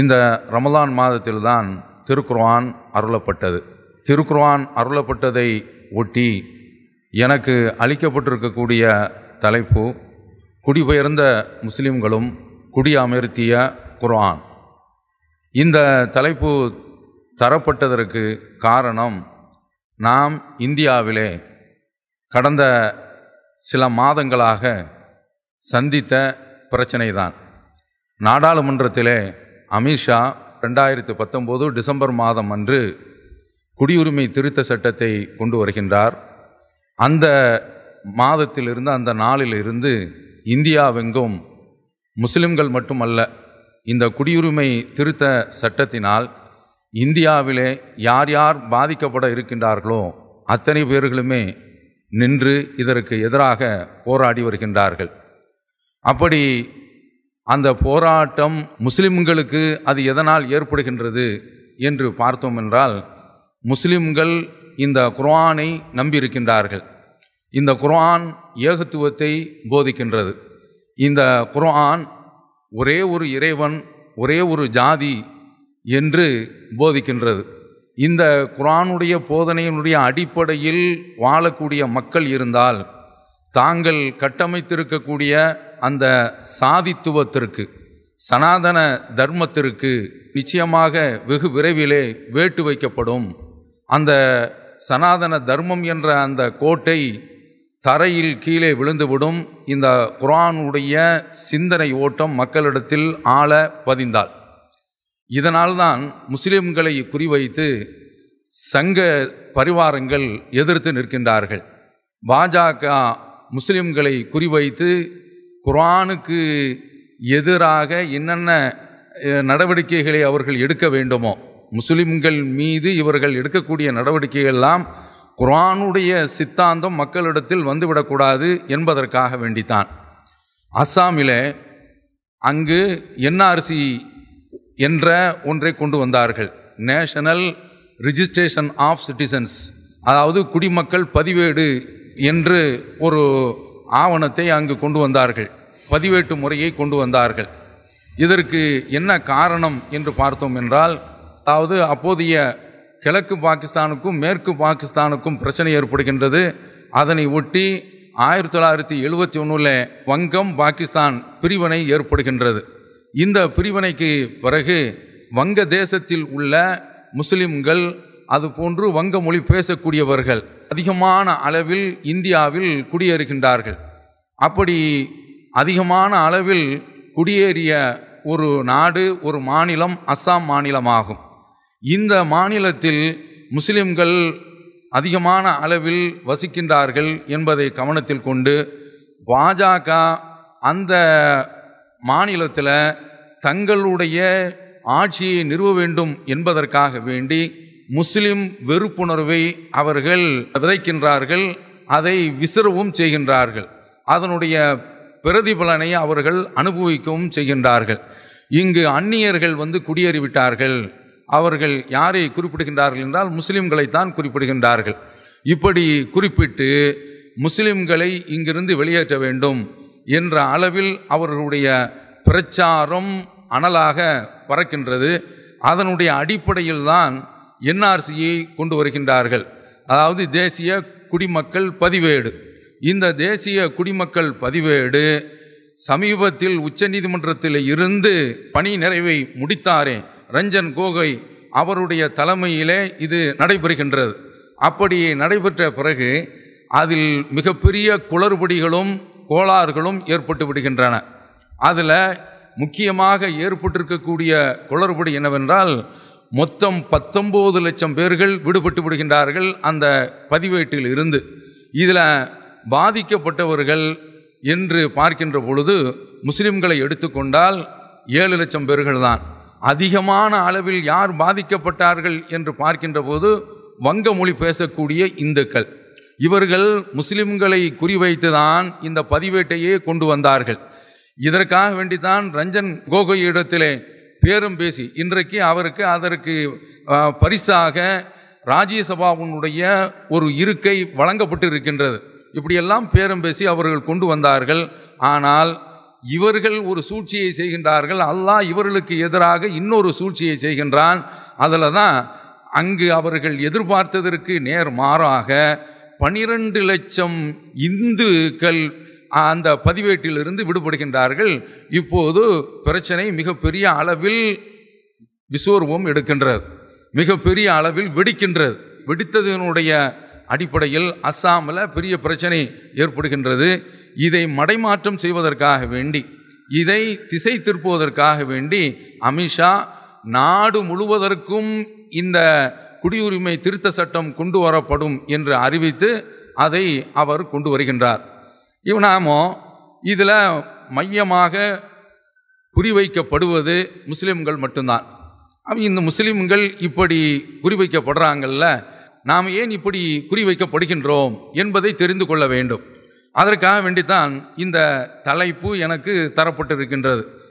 இந்த ரமலான் மாதத்தில்தான் திருக்குர்ஆன் அருளப்பட்டது திருக்குர்ஆன் அருளப்பட்டதை ஒட்டி எனக்கு அளிக்கப்பட்டிருக்கக்கூடிய தலைப்பு குடிபெயர்ந்த முஸ்லிம்களும் குடி அமர்த்திய குர்ஆன் இந்த தலைப்பு தரப்பட்டதற்கு காரணம் நாம் இந்தியாவிலே கடந்த சில மாதங்களாக சந்தித்த பிரச்சனைதான் நாடாளுமன்றத்திலே அமித்ஷா ரெண்டாயிரத்து பத்தொம்போது டிசம்பர் மாதம் அன்று குடியுரிமை திருத்த சட்டத்தை கொண்டு வருகின்றார் அந்த மாதத்திலிருந்து அந்த நாளிலிருந்து இந்தியாவெங்கும் முஸ்லிம்கள் மட்டுமல்ல இந்த குடியுரிமை திருத்த சட்டத்தினால் இந்தியாவிலே யார் யார் பாதிக்கப்பட இருக்கின்றார்களோ அத்தனை பேர்களுமே நின்று இதற்கு எதிராக போராடி வருகின்றார்கள் அப்படி அந்த போராட்டம் முஸ்லிம்களுக்கு அது எதனால் ஏற்படுகின்றது என்று பார்த்தோம் என்றால் முஸ்லிம்கள் இந்த குர்ஆனை நம்பியிருக்கின்றார்கள் இந்த குர்ஆன் ஏகத்துவத்தை போதிக்கின்றது இந்த குர்ஆன் ஒரே ஒரு இறைவன் ஒரே ஒரு ஜாதி என்று போதிக்கின்றது இந்த குரானுடைய போதனையினுடைய அடிப்படையில் வாழக்கூடிய மக்கள் இருந்தால் தாங்கள் கட்டமைத்திருக்கக்கூடிய அந்த சாதித்துவத்திற்கு சனாதன தர்மத்திற்கு நிச்சயமாக வெகு விரைவிலே வேட்டு வைக்கப்படும் அந்த சனாதன தர்மம் என்ற அந்த கோட்டை தரையில் கீழே விழுந்துவிடும் இந்த குரானுடைய சிந்தனை ஓட்டம் மக்களிடத்தில் ஆள பதிந்தால் இதனால்தான் முஸ்லிம்களை குறிவைத்து சங்க பரிவாரங்கள் எதிர்த்து நிற்கின்றார்கள் பாஜக முஸ்லீம்களை குறிவைத்து குரானுக்கு எதிராக என்னென்ன நடவடிக்கைகளை அவர்கள் எடுக்க வேண்டுமோ முஸ்லிம்கள் மீது இவர்கள் எடுக்கக்கூடிய நடவடிக்கைகள்லாம் குரானுடைய சித்தாந்தம் மக்களிடத்தில் வந்துவிடக்கூடாது என்பதற்காக வேண்டித்தான் அஸ்ஸாமில் அங்கு என்ஆர்சி என்ற ஒன்றை கொண்டு வந்தார்கள் நேஷனல் ரிஜிஸ்ட்ரேஷன் ஆஃப் சிட்டிசன்ஸ் அதாவது குடிமக்கள் பதிவேடு என்று ஒரு ஆவணத்தை அங்கு கொண்டு வந்தார்கள் பதிவேட்டு முறையை கொண்டு வந்தார்கள் இதற்கு என்ன காரணம் என்று பார்த்தோம் என்றால் அதாவது அப்போதைய கிழக்கு பாகிஸ்தானுக்கும் மேற்கு பாகிஸ்தானுக்கும் பிரச்சனை ஏற்படுகின்றது அதனை ஒட்டி ஆயிரத்தி தொள்ளாயிரத்தி எழுபத்தி ஒன்றில் வங்கம் பாகிஸ்தான் பிரிவினை ஏற்படுகின்றது இந்த பிரிவினைக்கு பிறகு வங்க தேசத்தில் உள்ள முஸ்லிம்கள் அதுபோன்று வங்க மொழி பேசக்கூடியவர்கள் அதிகமான அளவில் இந்தியாவில் குடியேறுகின்றார்கள் அப்படி அதிகமான அளவில் குடியேறிய ஒரு நாடு ஒரு மாநிலம் அஸ்ஸாம் மாநிலமாகும் இந்த மாநிலத்தில் முஸ்லிம்கள் அதிகமான அளவில் வசிக்கின்றார்கள் என்பதை கவனத்தில் கொண்டு பாஜக அந்த மாநிலத்தில் தங்களுடைய ஆட்சியை நிறுவ வேண்டும் என்பதற்காக வேண்டி முஸ்லிம் வெறுப்புணர்வை அவர்கள் விதைக்கின்றார்கள் அதை விசிறவும் செய்கின்றார்கள் அதனுடைய பிரதிபலனை அவர்கள் அனுபவிக்கவும் செய்கின்றார்கள் இங்கு அந்நியர்கள் வந்து குடியேறிவிட்டார்கள் அவர்கள் யாரை குறிப்பிடுகின்றார்கள் என்றால் முஸ்லிம்களைத்தான் குறிப்பிடுகின்றார்கள் இப்படி குறிப்பிட்டு முஸ்லிம்களை இங்கிருந்து வெளியேற்ற வேண்டும் என்ற அளவில் அவர்களுடைய பிரச்சாரம் அனலாக பறக்கின்றது அதனுடைய அடிப்படையில்தான் என்ஆர்சியை கொண்டு வருகின்றார்கள் அதாவது தேசிய குடிமக்கள் பதிவேடு இந்த தேசிய குடிமக்கள் பதிவேடு சமீபத்தில் உச்சநீதிமன்றத்தில் இருந்து பணி நிறைவை முடித்தாரே ரஞ்சன் கோகை அவருடைய தலைமையிலே இது நடைபெறுகின்றது அப்படி நடைபெற்ற பிறகு அதில் மிகப்பெரிய குளறுபடிகளும் கோளாறுகளும் ஏற்பட்டு விடுகின்றன அதில் முக்கியமாக ஏற்பட்டிருக்கக்கூடிய குளறுபடி என்னவென்றால் மொத்தம் பத்தொம்போது லட்சம் பேர்கள் விடுபட்டு விடுகின்றார்கள் அந்த பதிவேட்டில் இருந்து இதில் பாதிக்கப்பட்டவர்கள் என்று பார்க்கின்ற பொழுது முஸ்லிம்களை எடுத்துக்கொண்டால் ஏழு லட்சம் பேர்கள் தான் அதிகமான அளவில் யார் பாதிக்கப்பட்டார்கள் என்று பார்க்கின்ற போது வங்க மொழி பேசக்கூடிய இந்துக்கள் இவர்கள் முஸ்லிம்களை குறிவைத்து தான் இந்த பதிவேட்டையே கொண்டு வந்தார்கள் இதற்காக வேண்டித்தான் ரஞ்சன் கோகோய் இடத்திலே பேரும் பேசி இன்றைக்கு அவருக்கு அதற்கு பரிசாக ராஜ்யசபாவுனுடைய ஒரு இருக்கை வழங்கப்பட்டிருக்கின்றது இப்படியெல்லாம் பேரும் பேசி அவர்கள் கொண்டு வந்தார்கள் ஆனால் இவர்கள் ஒரு சூழ்ச்சியை செய்கின்றார்கள் அல்லாஹ் இவர்களுக்கு எதிராக இன்னொரு சூழ்ச்சியை செய்கின்றான் அதில் தான் அங்கு அவர்கள் எதிர்பார்த்ததற்கு நேர் மாறாக பனிரெண்டு லட்சம் இந்துக்கள் அந்த பதிவேட்டிலிருந்து விடுபடுகின்றார்கள் இப்போது பிரச்சனை மிகப்பெரிய அளவில் விசோர்வம் எடுக்கின்றது மிகப்பெரிய அளவில் வெடிக்கின்றது வெடித்ததனுடைய அடிப்படையில் அஸ்ஸாமில் பெரிய பிரச்சனை ஏற்படுகின்றது இதை மடைமாற்றம் செய்வதற்காக வேண்டி இதை திசை திருப்புவதற்காக வேண்டி அமித்ஷா நாடு முழுவதற்கும் இந்த குடியுரிமை திருத்த சட்டம் கொண்டு வரப்படும் என்று அறிவித்து அதை அவர் கொண்டு வருகின்றார் இவனாமோ இதில் மையமாக குறிவைக்கப்படுவது முஸ்லீம்கள் மட்டும்தான் அவங்க இந்த முஸ்லீம்கள் இப்படி குறிவைக்கப்படுறாங்கல்ல நாம் ஏன் இப்படி குறிவைக்கப்படுகின்றோம் என்பதை தெரிந்து கொள்ள வேண்டும் அதற்காக வேண்டித்தான் இந்த தலைப்பு எனக்கு தரப்பட்டிருக்கின்றது